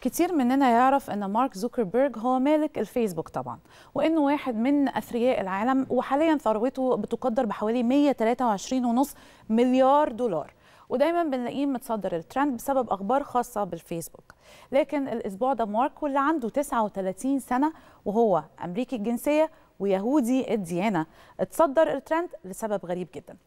كتير مننا يعرف ان مارك زوكربيرج هو مالك الفيسبوك طبعا وانه واحد من اثرياء العالم وحاليا ثروته بتقدر بحوالي 123.5 مليار دولار ودايما بنلاقيه متصدر الترند بسبب اخبار خاصه بالفيسبوك لكن الاسبوع ده مارك واللي عنده 39 سنه وهو امريكي الجنسيه ويهودي الديانه اتصدر الترند لسبب غريب جدا